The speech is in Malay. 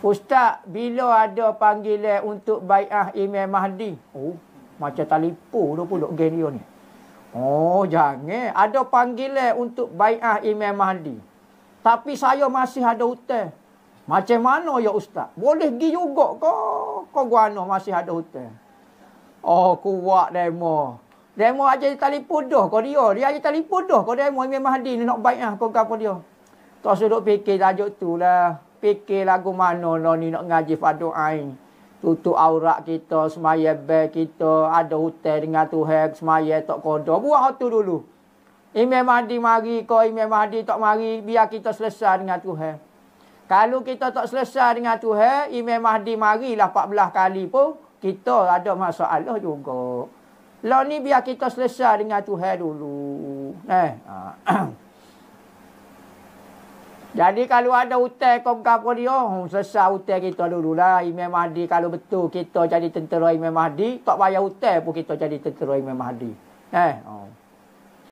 Ustaz, bila ada panggilan untuk bai'ah Imam Mahdi? Oh, macam talipu dah pun duk dia ni. Oh, jangan. Ada panggilan untuk bai'ah Imam Mahdi. Tapi saya masih ada hutang. Macam mana ya Ustaz? Boleh pergi juga ke? Kau guana masih ada hutang. Oh, kuat demo. Demo aja talipu dah kau dia. Dia aja talipu dah kau demo Imam Mahdi ni nak bai'ah kau ke dia. Tak suruh fikir tajuk tu lah fikir lagu mana lah ni nak ngaji fadu ain. Tutup aurat kita, semaya baik kita, ada hutan dengan Tuhan, semaya tak kodoh. Buat waktu dulu. Imam Mahdi mari ke, Imam Mahdi tak mari, biar kita selesai dengan Tuhan. Kalau kita tak selesai dengan Tuhan, Imam Mahdi lah 14 kali pun, kita ada masalah juga. Lah ni biar kita selesai dengan Tuhan dulu. Eh. Ah, Jadi kalau ada hutang kau mengapa dia, hmm, sesah hutang kita dulu lah. Imam Mahdi kalau betul kita jadi tentera Imam Mahdi, tak payah hutang pun kita jadi tentera Imam Mahdi. Eh, oh.